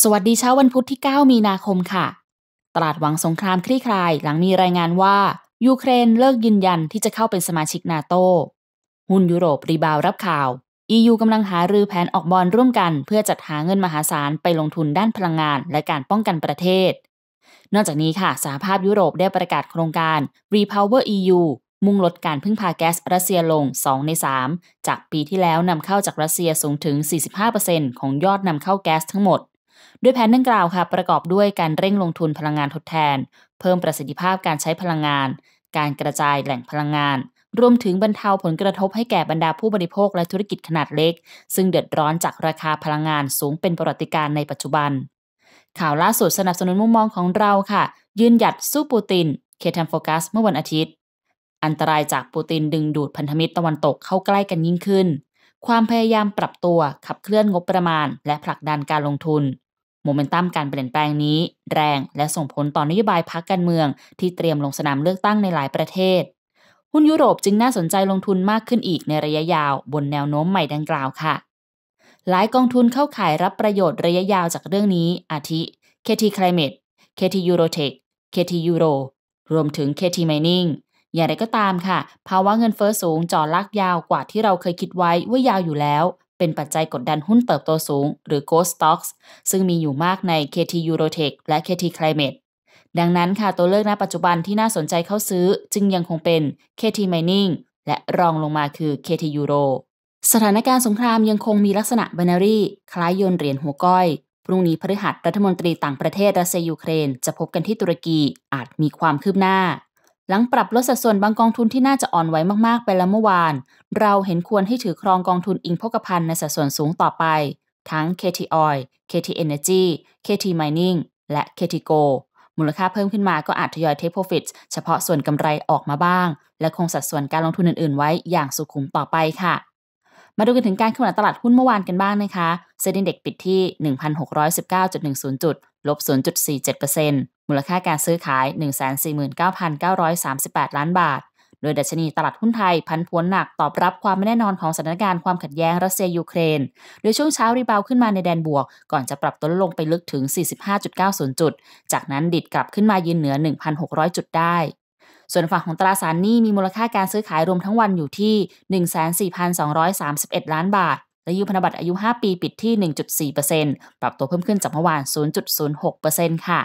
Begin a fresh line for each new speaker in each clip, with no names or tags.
สวัสดีเช้าวันพุธที่ 9 มีนาคมค่ะ ตลาดหวังสงครามคลี่คลายหลังมีรายงานว่า ยูเครนเลิกยืนยันที่จะเข้าเป็นสมาชิกนาโตหุ้นยุโรปรีบาวรับข่าว EU กำลังหารือแผนออกบอลร่วมกัน เพื่อจัดหาเงินมหาศาลไปลงทุนด้านพลังงานและการป้องกันประเทศ นอกจากนี้ค่ะสหภาพยุโรปได้ประกาศโครงการ Repower EU มุ่งลดการพึ่งพาแก๊สรัสเซียลง 2 ใน 3 จากปีที่แล้วนำเข้าจากรัสเซียสูงถึง45%ของยอดนำเข้าแก๊สทั้งหมดด้วยแผนดังกล่าวค่ะประกอบด้วยการเร่งลงทุนพลังงานทดแทน เพิ่มประสิทธิภาพการใช้พลังงาน การกระจายแหล่งพลังงาน รวมถึงบรรเทาผลกระทบให้แก่บรรดาผู้บริโภคและธุรกิจขนาดเล็ก ซึ่งเดือดร้อนจากราคาพลังงานสูงเป็นประวัติการในปัจจุบัน ข่าวล่าสุดสนับสนุนมุมมองของเราค่ะ ยืนหยัดสู้ปูตินเคทัมโฟกัส เมื่อวันอาทิตย์ อันตรายจากปูตินดึงดูดพันธมิตรตะวันตกเข้าใกล้กันยิ่งขึ้น ความพยายามปรับตัวขับเคลื่อนงบประมาณ และผลักดันการลงทุนโมเมนตัมการเปลี่ยนแปลงนี้ แรงและส่งผลต่อนโยบายพักการเมือง ที่เตรียมลงสนามเลือกตั้งในหลายประเทศ หุ้นยุโรปจึงน่าสนใจลงทุนมากขึ้นอีกในระยะยาวบนแนวโน้มใหม่ดังกล่าวค่ะ หลายกองทุนเข้าขายรับประโยชน์ระยะยาวจากเรื่องนี้อาทิ KT Climate KT Eurotech KT Euro รวมถึง KT Mining อย่างไรก็ตามค่ะภาวะเงินเฟอ้อสูงจ่อลากยาวกว่าที่เราเคยคิดไว้ว่ายาวอยู่แล้วเป็นปัจจัยกดดันหุ้นเติบโตสูง หรือ Growth Stocks ซึ่งมีอยู่มากใน KT Eurotech และ KT Climate ดังนั้นค่ะตัวเลือกณปัจจุบันที่น่าสนใจเข้าซื้อ จึงยังคงเป็น KT Mining และรองลงมาคือ KT Euro สถานการณ์สงครามยังคงมีลักษณะ binary คล้ายโยนเหรียญหัวก้อย พรุ่งนี้พฤหัสรัฐมนตรีต่างประเทศรัสเซียยูเครนจะพบกันที่ตุรกีอาจมีความคืบหน้าหลังปรับลดสัดส่วนบางกองทุนที่น่าจะอ่อนไหวมากๆ ไปแล้วเมื่อวาน เราเห็นควรให้ถือครองกองทุนอิงพกพันในสัดส่วนสูงต่อไป ทั้ง KT Oil KT Energy KT Mining และ KT Go มูลค่าเพิ่มขึ้นมาก็อาจทยอยเทคโปรฟิตเฉพาะส่วนกำไรออกมาบ้าง และคงสัดส่วนการลงทุนอื่นๆ ไว้อย่างสุขุมต่อไปค่ะ มาดูกันถึงการขึ้นตลาดหุ้นเมื่อวานกันบ้างนะคะเซ็นดิ้งเด็กปิดที่1,619.10จุดลบ0.47%เมูลค่าการซื้อขาย 149,938 ล้านบาท โดยดัชนีตลาดหุ้นไทย พันพวนหนักตอบรับความไม่แน่นอนของสถานการณ์ความขัดแย้งรัสเซียยูเครน โดยช่วงเช้ารีบาวขึ้นมาในแดนบวก ก่อนจะปรับตัวลงไปลึกถึง 45.90 จุด จากนั้นดิดกลับขึ้นมายืนเหนือ 1,600 จุดได้ ส่วนฝั่งของตราสารหนี้มีมูลค่าการซื้อขายรวมทั้งวันอยู่ที่ 14,231 ล้านบาท และยูพันธบัตรอายุ5ปีปิดที่1.4%ปรับตัวเพิ่มขึ้นจากเมื่อวาน0.06%ค่ะ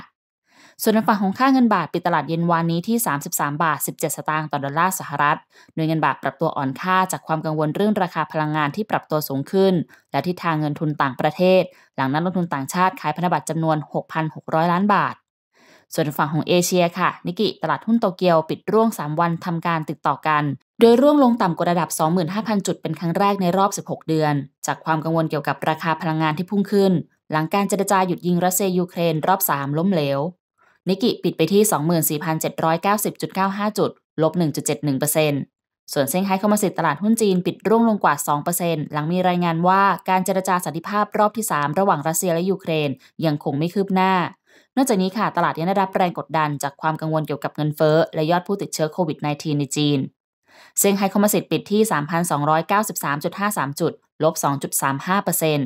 ส่วนในฝั่งของค่าเงินบาทปิดตลาดเย็นวานนี้ที่ 33บาท 17สตางค์ต่อดอลลาร์สหรัฐโดยเงินบาทปรับตัวอ่อนค่าจากความกังวลเรื่องราคาพลังงานที่ปรับตัวสูงขึ้น และทิศทางเงินทุนต่างประเทศ หลังนั้นลงทุนต่างชาติขายพันธบัตรจำนวน 6,600 ล้านบาท ส่วนฝั่งของเอเชียค่ะ นิกิ ตลาดหุ้นโตเกียวปิดร่วง3วันทำการติดต่อกัน โดยร่วงลงต่ำกว่าระดับ25,000 จุดเป็นครั้งแรกในรอบ 16 เดือน จากความกังวลเกี่ยวกับราคาพลังงานที่พุ่งขึ้น หลังการเจรจาหยุดยิงรัสเซียยูเครน รอบ 3 ล้มเหลวนิกกิปิดไปที่ 24,790.95 จุด ลบ1.71%ส่วนเซี่ยงไฮ้ข้ามาสิตตลาดหุ้นจีนปิดร่วงลงกว่า 2%หลังมีรายงานว่าการเจรจาสันติภาพรอบที่ 3 ระหว่างรัสเซียและยูเครน ยังคงไม่คืบหน้านอกจากนี้ค่ะ ตลาดยังได้รับแรงกดดันจากความกังวลเกี่ยวกับเงินเฟ้อและยอดผู้ติดเชื้อโควิด -19 ในจีน เซี่ยงไฮ้ข้ามาสิตปิดที่3,293.53จุดลบ2.35%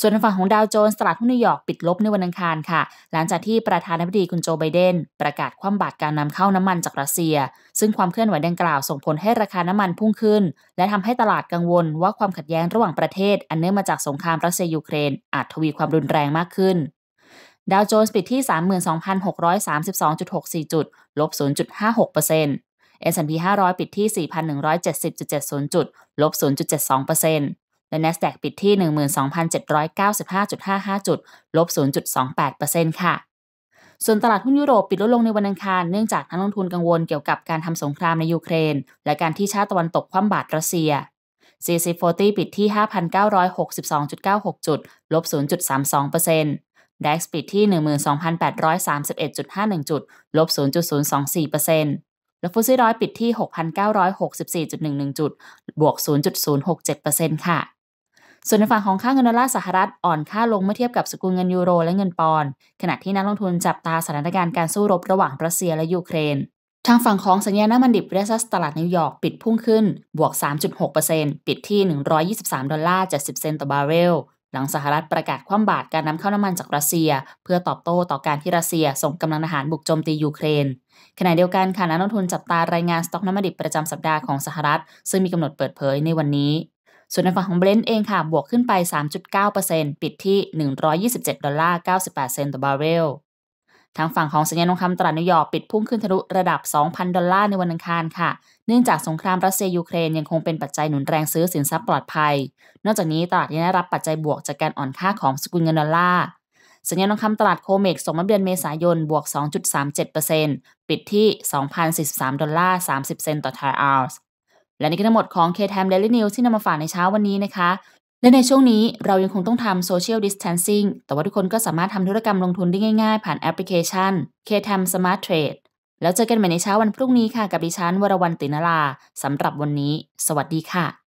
ส่วนทางฝั่งของดาวโจนส์ตลาดหุ้นนิวยอร์กปิดลบในวันอังคารค่ะ หลังจากที่ประธานาธิบดีคุณโจไบเดน ประกาศคว่ำบาตรการนำเข้าน้ำมันจากรัสเซีย ซึ่งความเคลื่อนไหวดังกล่าวส่งผลให้ราคาน้ำมันพุ่งขึ้น และทำให้ตลาดกังวลว่าความขัดแย้งระหว่างประเทศ อันเนื่องมาจากสงครามรัสเซียยูเครน อาจทวีความรุนแรงมากขึ้น ดาวโจนส์ปิดที่32,632.64จุดลบ0.56% S&P 500 ปิดที่4,170.70จุดลบ0.72%และ NASDAQ ปิดที่ 12,795.55จุดลบ0.28%ค่ะ ส่วนตลาดหุ้นยุโรปปิดลดลงในวันอังคาร เนื่องจากนักลงทุนกังวลเกี่ยวกับการทำสงครามในยูเครน และการที่ชาติตะวันตกคว่ำบาตรรัสเซีย CC40 ปิดที่ 5,962.96จุดลบ0.32% DAX ปิดที่ 12,831.51จุดลบ0.024%และฟุตซี่ร้อยปิดที่ 6,964.11 จุด บวก 0.067%ค่ะ ส่วนในฝั่งของค่าเงินดอลลาร์สหรัฐอ่อนค่าลงเมื่อเทียบกับสกุลเงินยูโรและเงินปอนด์ขณะที่นักลงทุนจับตาสถานการณ์การสู้รบระหว่างรัสเซียและยูเครน ทางฝั่งของสัญญาณน้ำมันดิบเรซัสตลาดนิวยอร์กปิดพุ่งขึ้น บวก 3.6%ปิดที่ 123ดอลลาร์70 เซนต์ต่อบาร์เรลหลังสหรัฐประกาศคว่ำบาตรการนำเข้าน้ำมันจากรัสเซีย เพื่อตอบโต้ต่อการที่รัสเซีย ส่งกำลังทหารบุกโจมตี ยูเครนขณะเดียวกันค่ะนักลงทุนจับตารายงานสต็อกน้ำมันดิบประจำสัปดาห์ของสหรัฐซึ่งมีกำหนดเปิดเผยในวันนี้ ส่วนในฝั่งของเบรนท์เองค่ะ บวกขึ้นไป 3.9%ปิดที่ 127 ดอลลาร์ 98 เซนต์ต่อบาร์เรลทางฝั่งของสัญญาณทองคำตลาดนิวยอร์กปิดพุ่งขึ้นทะลุระดับ 2,000 ดอลลาร์ในวันอังคารค่ะเนื่องจากสงครามรัสเซียยูเครนยังคงเป็นปัจจัยหนุนแรงซื้อสินทรัพย์ปลอดภัย นอกจากนี้ตลาดยังได้รับปัจจัยบวกจากการอ่อนค่าของสกุลเงินดอลลาร์สัญญาณทองคำตลาดโคเม็กส่งมาเดือนเมษายนบวก 2.37%ปิดที่ 2,043ดอลลาร์30 เซนต์ต่อทรัลส์และนี่ก็ทั้งหมดของ k t m Daily News ที่นำมาฝากในเช้าวันนี้นะคะ และในช่วงนี้เรายังคงต้องทำ Social Distancing แต่ว่าทุกคนก็สามารถทำธุรกรรมลงทุนได้ง่ายๆ ผ่านแอปพลิเคชัน k t m Smart Trade แล้วเจอกันใหม่ในเช้าวันพรุ่งนี้ค่ะ กับดิฉันวรวรรณตินลาสำหรับวันนี้สวัสดีค่ะ